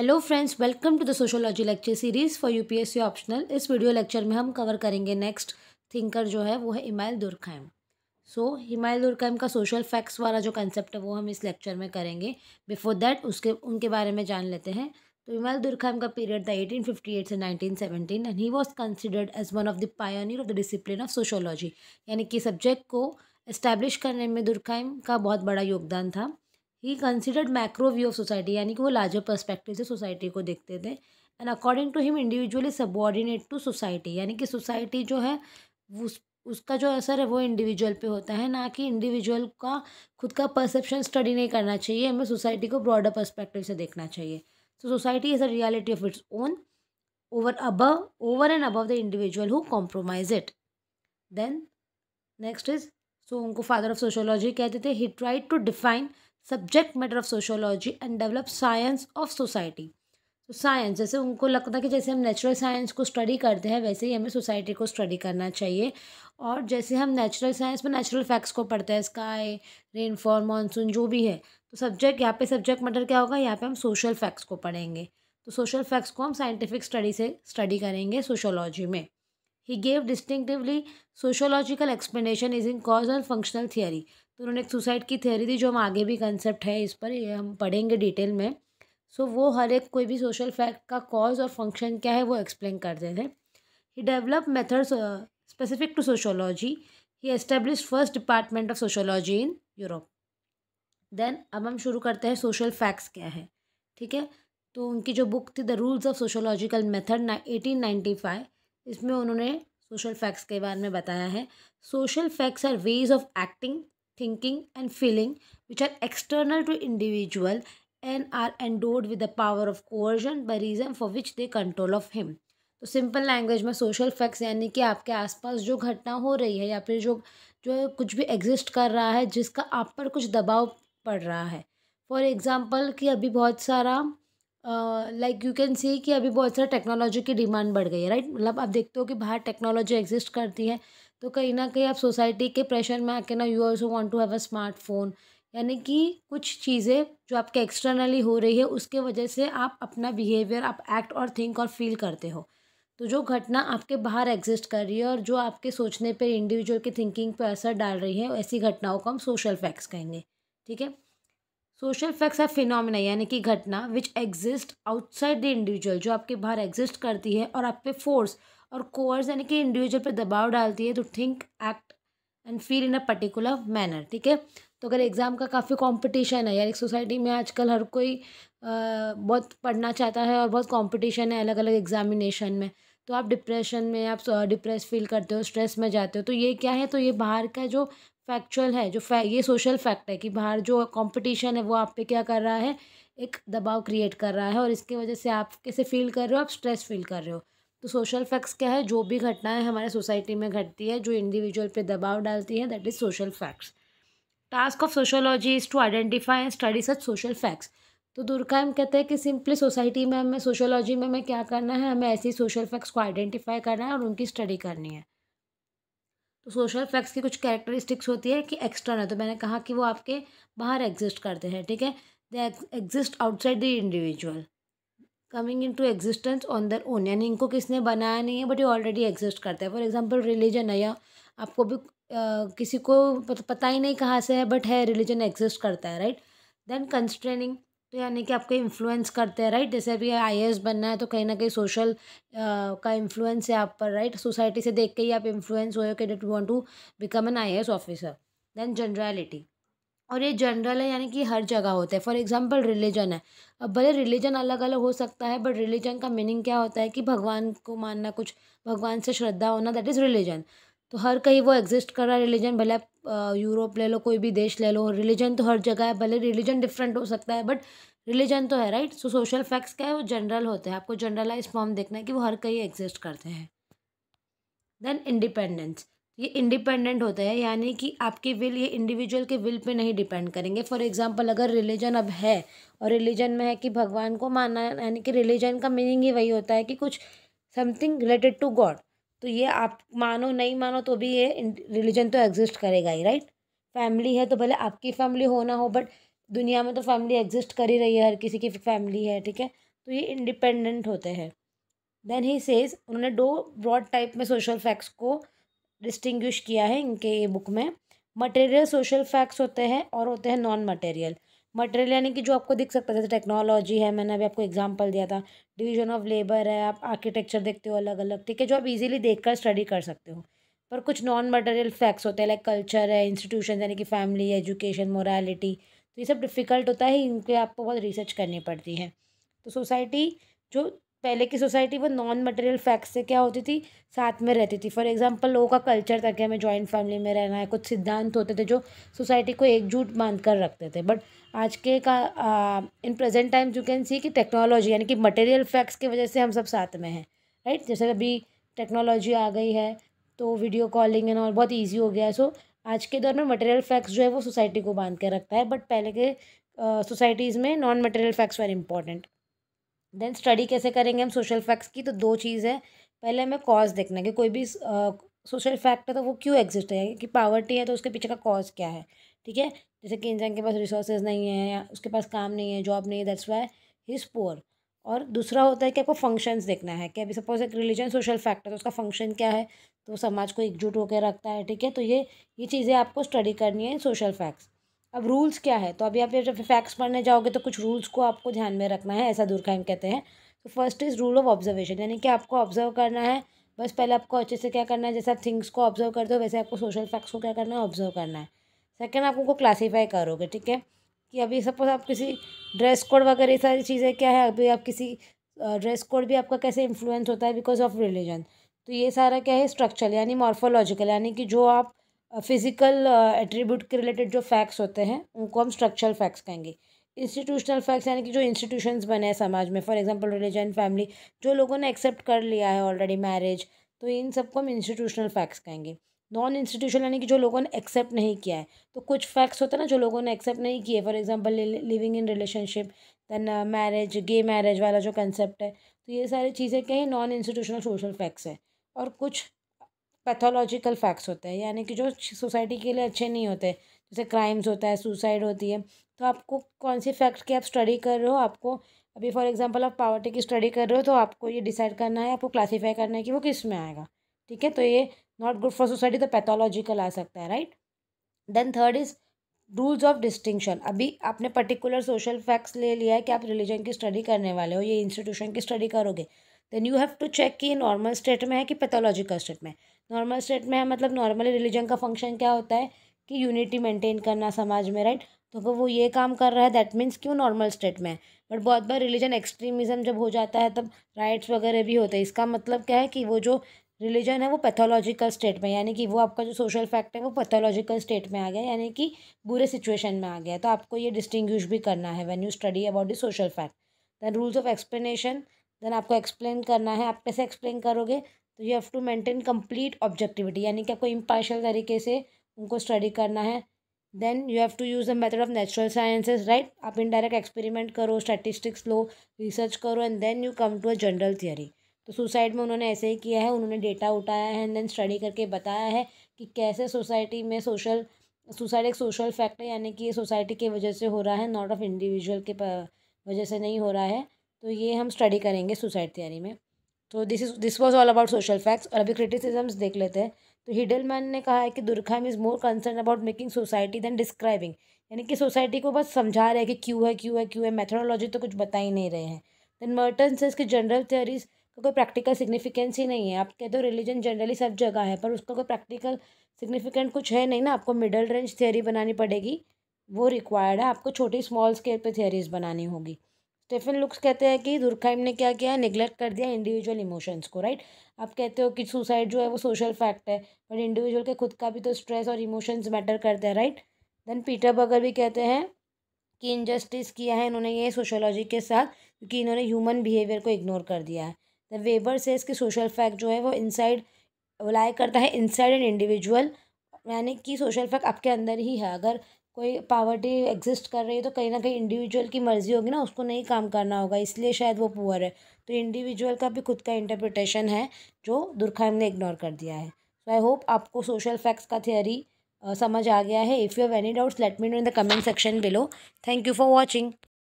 hello friends welcome to the sociology lecture series for UPSC optional इस video lecture में हम cover करेंगे next thinker जो है वो है हिमायल दुर्खाइम सो so, हिमायल दुर्खाइम का सोशल फैक्ट्स वाला जो कंसेप्ट है वो हम इस लेक्चर में करेंगे बिफोर दैट उसके उनके बारे में जान लेते हैं तो हिमायल दुर्खाइम का पीरियड था एट से 1917 and he was considered as one of the pioneer of the discipline of sociology यानी कि सब्जेक्ट को इस्टेब्लिश करने में दुर्खाइम का बहुत बड़ा योगदान था he considered macro view of society यानी कि वो लार्जर पर्सपेक्टिव से सोसाइटी को देखते थे and according to him individually subordinate to society यानी कि सोसाइटी जो है उस उसका जो असर है वो इंडिविजुअल पे होता है ना कि इंडिविजुअल का खुद का परसेप्शन स्टडी नहीं करना चाहिए हमें सोसाइटी को ब्रॉडर पर्सपेक्टिव से देखना चाहिए so society is a reality of its own over above over and above the individual who compromise it then next is so उनको फादर ऑफ सोशोलॉजी कहते थे he tried to define subject matter of sociology and develop science of society तो science जैसे उनको लगता है कि जैसे हम नेचुरल साइंस को स्टडी करते हैं वैसे ही हमें सोसाइटी को स्टडी करना चाहिए और जैसे हम नेचुरल साइंस में नेचुरल फैक्ट्स को पढ़ते हैं स्काई रेनफॉल मानसून जो भी है तो सब्जेक्ट यहाँ पे सब्जेक्ट मैटर क्या होगा यहाँ पे हम सोशल फैक्ट्स को पढ़ेंगे तो सोशल फैक्ट्स को हम साइंटिफिक स्टडी से स्टडी करेंगे सोशोलॉजी में he gave distinctively sociological explanation is in cause and functional theory तो उन्होंने एक सुसाइड की थ्योरी दी जो हम आगे भी कंसेप्ट है इस पर ये हम पढ़ेंगे डिटेल में सो so, वो हर एक कोई भी सोशल फैक्ट का कॉज और फंक्शन क्या है वो एक्सप्लेन करते थे he develop methods specific to sociology he establish first department of sociology in Europe then अब हम शुरू करते हैं सोशल फैक्ट्स क्या है ठीक है तो उनकी जो बुक थी the rules of sociological method eighteen ninety five इसमें उन्होंने सोशल फैक्ट्स के बारे में बताया है social facts are ways of acting thinking and feeling which are external to individual and are endowed with the power of coercion by reason for which they control of him तो simple language में social facts यानी कि आपके आसपास जो घटना हो रही है या फिर जो जो कुछ भी एग्जिस्ट कर रहा है जिसका आप पर कुछ दबाव पड़ रहा है फॉर एग्ज़ाम्पल कि अभी बहुत सारा लाइक यू कैन सी कि अभी बहुत सारा टेक्नोलॉजी की डिमांड बढ़ गई है राइट मतलब आप देखते हो कि बाहर टेक्नोलॉजी एग्जिस्ट करती है तो कहीं ना कहीं आप सोसाइटी के प्रेशर में आके ना you also want to have a smartphone यानी कि कुछ चीज़ें जो आपके एक्सटर्नली हो रही है उसके वजह से आप अपना बिहेवियर आप एक्ट और थिंक और फील करते हो तो जो घटना आपके बाहर एग्जिस्ट कर रही है और जो आपके सोचने पे इंडिविजुअल के थिंकिंग पे असर डाल रही है ऐसी घटनाओं को हम सोशल फैक्ट्स कहेंगे ठीक है सोशल फैक्ट्स ऑफ फिनोमिना यानी कि घटना which exist outside the individual जो आपके बाहर एग्जिस्ट करती है और आप पे फोर्स और कोर्स यानी कि इंडिविजुअल पे दबाव डालती है to think act and feel in a particular manner ठीक है तो अगर एग्ज़ाम का काफ़ी कंपटीशन है यानी सोसाइटी में आजकल हर कोई आ, बहुत पढ़ना चाहता है और बहुत कंपटीशन है अलग अलग एग्जामिनेशन में तो आप डिप्रेशन में आप डिप्रेस फील करते हो स्ट्रेस में जाते हो तो ये क्या है तो ये बाहर का जो फैक्चुअल है जो ये सोशल फैक्ट है कि बाहर जो कंपटीशन है वो आप पे क्या कर रहा है एक दबाव क्रिएट कर रहा है और इसकी वजह से आप कैसे फील कर रहे हो आप स्ट्रेस फील कर रहे हो तो सोशल फैक्ट्स क्या है जो भी घटनाएं हमारे सोसाइटी में घटती है जो इंडिविजुअल पे दबाव डालती है that is social facts task of sociology is to identify and study such social facts तो दुर्कायम कहते हैं कि सिंपली सोसाइटी में हमें सोशोलॉजी में हमें क्या करना है हमें ऐसी सोशल फैक्ट्स को आइडेंटिफाई करना है और उनकी स्टडी करनी है तो सोशल फैक्ट्स की कुछ कैरेक्टरिस्टिक्स होती है कि एक्सटर्नल तो मैंने कहा कि वो आपके बाहर एग्जिस्ट करते हैं ठीक है they exist outside the individual coming into existence on their own यानी इनको किसने बनाया नहीं है बट ये ऑलरेडी एग्जिस्ट करता है फॉर एग्जाम्पल रिलीजन है या आपको भी आ, किसी को पता ही नहीं कहाँ से है बट है रिलीजन एग्जिस्ट करता है राइट देन कंस्ट्रेनिंग तो यानी कि आपको इन्फ्लुएंस करते हैं राइट जैसे अभी आई बनना है तो कहीं ना कहीं सोशल का इन्फ्लुएंस है आप पर राइट सोसाइटी से देख के ही आप इन्फ्लुएंस हुए कि that want to become an I officer then generality और ये जनरल है यानी कि हर जगह होता है फॉर एग्जांपल रिलीजन है अब भले रिलीजन अलग अलग हो सकता है बट रिलीजन का मीनिंग क्या होता है कि भगवान को मानना कुछ भगवान से श्रद्धा होना दैट इज़ रिलीजन तो हर कहीं वो एग्जिस्ट कर रहा है रिलीजन भले आप यूरोप ले लो कोई भी देश ले लो रिलीजन तो हर जगह है भले रिलीजन डिफरेंट हो सकता है बट रिलीजन तो है राइट सो सोशल फैक्ट्स क्या है वो जनरल होते हैं आपको जनरलाइज फॉर्म देखना है कि वो हर कहीं एग्जिस्ट करते हैं देन इंडिपेंडेंस ये इंडिपेंडेंट होते हैं यानी कि आपकी विल ये इंडिविजुअल के विल पे नहीं डिपेंड करेंगे फॉर एग्जांपल अगर रिलीजन अब है और रिलीजन में है कि भगवान को मानना यानी कि रिलीजन का मीनिंग ही वही होता है कि कुछ समथिंग रिलेटेड टू गॉड तो ये आप मानो नहीं मानो तो भी ये रिलीजन तो एग्जिस्ट करेगा ही राइट फैमिली है तो भले आपकी फैमिली होना हो बट दुनिया में तो फैमिली एग्जिस्ट कर ही रही है हर किसी की फैमिली है ठीक है तो ये इंडिपेंडेंट होते हैं देन ही सेज उन्होंने दो ब्रॉड टाइप में सोशल फैक्ट्स को डिस्टिंग्विश किया है इनके ये बुक में मटेरियल सोशल फैक्ट्स होते हैं और होते हैं नॉन मटेरियल मटेरियल यानी कि जो आपको दिख सकता है जैसे टेक्नोलॉजी है मैंने अभी आपको एग्जांपल दिया था डिवीजन ऑफ लेबर है आप आर्किटेक्चर देखते हो अलग अलग ठीक है जो आप इजीली देखकर स्टडी कर सकते हो पर कुछ नॉन मटेरियल फैक्ट्स होते हैं लाइक कल्चर है इंस्टीट्यूशन यानी कि फैमिली एजुकेशन मोरालिटी तो ये सब डिफ़िकल्ट होता है इनके आपको बहुत रिसर्च करनी पड़ती है तो सोसाइटी जो पहले की सोसाइटी वो नॉन मटेरियल फैक्ट्स से क्या होती थी साथ में रहती थी फॉर एग्जांपल लोगों का कल्चर था कि हमें जॉइंट फैमिली में रहना है कुछ सिद्धांत होते थे जो सोसाइटी को एकजुट बांध कर रखते थे बट आज के का in present times you can see कि टेक्नोलॉजी यानी कि मटेरियल फैक्ट्स की वजह से हम सब साथ में हैं राइट जैसे अभी टेक्नोलॉजी आ गई है तो वीडियो कॉलिंग एंड और बहुत ईजी हो गया है सो so, आज के दौर में मटेरियल फैक्ट्स जो है वो सोसाइटी को बांध के रखता है बट पहले के सोसाइटीज़ में non material facts very important then study कैसे करेंगे हम सोशल फैक्ट्स की तो दो चीज़ है पहले हमें कॉज देखना है कि कोई भी सोशल फैक्ट है तो वो क्यों एग्जिस्ट है कि पावर्टी है तो उसके पीछे का कॉज क्या है ठीक है जैसे कि इंसान के पास रिसोर्सेज नहीं है या उसके पास काम नहीं है जॉब नहीं है दैट्स वाई ही इज़ और दूसरा होता है कि आपको फंक्शंस देखना है कि अभी सपोज एक रिलीजन सोशल फैक्टर तो उसका फंक्शन क्या है तो समाज को एकजुट होकर रखता है ठीक है तो ये ये चीज़ें आपको स्टडी करनी है सोशल फैक्ट्स अब रूल्स क्या है तो अभी आप जब फैक्ट्स पढ़ने जाओगे तो कुछ रूल्स को आपको ध्यान में रखना है ऐसा दुर्खाइम कहते हैं तो first is rule of observation यानी कि आपको ऑब्जर्व करना है बस पहले आपको अच्छे से क्या करना है जैसे आप थिंग्स को ऑब्जर्व करते हो वैसे आपको सोशल फैक्ट्स को क्या करना है ऑब्जर्व करना है सेकेंड आप उनको क्लासीफाई करोगे ठीक है कि अभी सपोज आप किसी ड्रेस कोड वगैरह सारी चीज़ें क्या है अभी आप किसी ड्रेस कोड भी आपका कैसे इन्फ्लुएंस होता है बिकॉज ऑफ रिलीजन तो ये सारा क्या है स्ट्रक्चर यानी मॉर्फोलॉजिकल यानी कि जो आप फिज़िकल एट्रीब्यूट के रिलेटेड जो फैक्ट्स होते हैं उनको हम स्ट्रक्चरल फैक्ट्स कहेंगे इंस्टीट्यूशनल फैक्ट्स यानी कि जो इंस्टीट्यूशंस बने हैं समाज में फॉर एग्जांपल रिलीजन फैमिली जो लोगों ने एक्सेप्ट कर लिया है ऑलरेडी मैरिज तो इन सबको हम इंस्टीट्यूशनल फैक्ट्स कहेंगे नॉन इंस्टीट्यूशन यानी कि जो लोगों ने एक्सेप्ट नहीं किया है तो कुछ फैक्ट्स होते हैं ना जो लोगों ने एक्सेप्ट नहीं किए for example living in relationship then marriage gay marriage वाला जो कंसेप्ट है तो ये सारी चीज़ें कहीं नॉन इंस्टीट्यूशनल सोशल फैक्ट्स हैं और कुछ पैथोलॉजिकल फैक्ट्स होते हैं यानी कि जो सोसाइटी के लिए अच्छे नहीं होते जैसे क्राइम्स होता है सुसाइड होती है तो आपको कौन सी फैक्ट की आप स्टडी कर रहे हो आपको अभी फॉर एग्जांपल आप पावर्टी की स्टडी कर रहे हो तो आपको ये डिसाइड करना है आपको क्लासीफाई करना है कि वो किस में आएगा ठीक है तो ये नॉट गुड फॉर सोसाइटी तो पैथोलॉजिकल आ सकता है right then third is rules of distinction अभी आपने पर्टिकुलर सोशल फैक्ट्स ले लिया है कि आप रिलीजन की स्टडी करने वाले हो ये इंस्टीट्यूशन की स्टडी करोगे then you have to check कि नॉर्मल स्टेट में है कि पैथोलॉजिकल स्टेट में नॉर्मल स्टेट में है मतलब नॉर्मली रिलीजन का फंक्शन क्या होता है कि यूनिटी मेंटेन करना समाज में राइट तो अगर वो ये काम कर रहा है दैट मीन्स कि वो नॉर्मल स्टेट में है बट बहुत बार रिलीजन एक्सट्रीमिज़म जब हो जाता है तब राइट्स वगैरह भी होते हैं इसका मतलब क्या है कि वो जो रिलीजन है वो पैथोलॉजिकल स्टेट में यानी कि वो आपका जो सोशल फैक्ट है वो पैथोलॉजिकल स्टेट में आ गया यानी कि बुरे सिचुएशन में आ गया तो आपको ये डिस्टिंग्विश भी करना है when you study about the social fact than rules of explanation then आपको एक्सप्लेन करना है आप कैसे एक्सप्लेन करोगे तो you have to maintain complete objectivity यानी कि आपको इम्पार्शल तरीके से उनको स्टडी करना है then you have to use the method of natural sciences right आप इनडायरेक्ट एक्सपेरिमेंट करो स्टैटिस्टिक्स लो रिसर्च करो and then you come to a general theory तो सुसाइड में उन्होंने ऐसे ही किया है उन्होंने डेटा उठाया है एंड देन स्टडी करके बताया है कि कैसे सोसाइटी में सोशल सुसाइड एक सोशल फैक्ट है यानी कि ये सोसाइटी के वजह से हो रहा है नॉट ऑफ इंडिविजुअल के वजह से नहीं हो रहा है तो ये हम स्टडी करेंगे सुसाइड थियरी में तो this is this was all about social facts और अभी क्रिटिसिजम्स देख लेते हैं तो मैन ने कहा है कि Durkheim is more concern about making society than describing यानी कि सोसाइटी को बस समझा रहे हैं कि क्यों है क्यों है क्यों है मेथोडोलॉजी तो कुछ बता ही नहीं रहे हैं देन मर्टन से इसके जनरल थियरीज का कोई प्रैक्टिकल सिग्निफिकेंस ही नहीं है आप कहते हो रिलीजन जनरली सब जगह है पर उसका कोई प्रैक्टिकल सिग्निफिकेंट कुछ है नहीं ना आपको मिडल रेंज थ्योरी बनानी पड़ेगी वो रिक्वायर्ड है आपको छोटी स्मॉल स्केल पे थ्योरीज बनानी होगी स्टेफन लुक्स कहते हैं कि दुर्खाइम ने क्या किया निगलेक्ट कर दिया इंडिविजुअल इमोशंस को राइट आप कहते हो कि सुसाइड जो है वो सोशल फैक्ट है पर इंडिविजुअल के खुद का भी तो स्ट्रेस और इमोशंस मैटर करते हैं राइट देन पीटर बगर भी कहते हैं कि इनजस्टिस किया है इन्होंने ये सोशोलॉजी के साथ क्योंकि इन्होंने ह्यूमन बिहेवियर को इग्नोर कर दिया है द वेबर सेज कि सोशल फैक्ट जो है वो इनसाइड लाई करता है इनसाइड एंड इंडिविजुअल यानी कि सोशल फैक्ट आपके अंदर ही है अगर कोई पावर्टी एग्जिस्ट कर रही है तो कहीं ना कहीं इंडिविजुअल की मर्ज़ी होगी ना उसको नहीं काम करना होगा इसलिए शायद वो पुअर है तो इंडिविजुअल का भी खुद का इंटरप्रिटेशन है जो दुर्खाइम ने इग्नोर कर दिया है सो आई होप आपको सोशल फैक्ट्स का थियोरी समझ आ गया है if you have any doubts let me know in the comment section below thank you for watching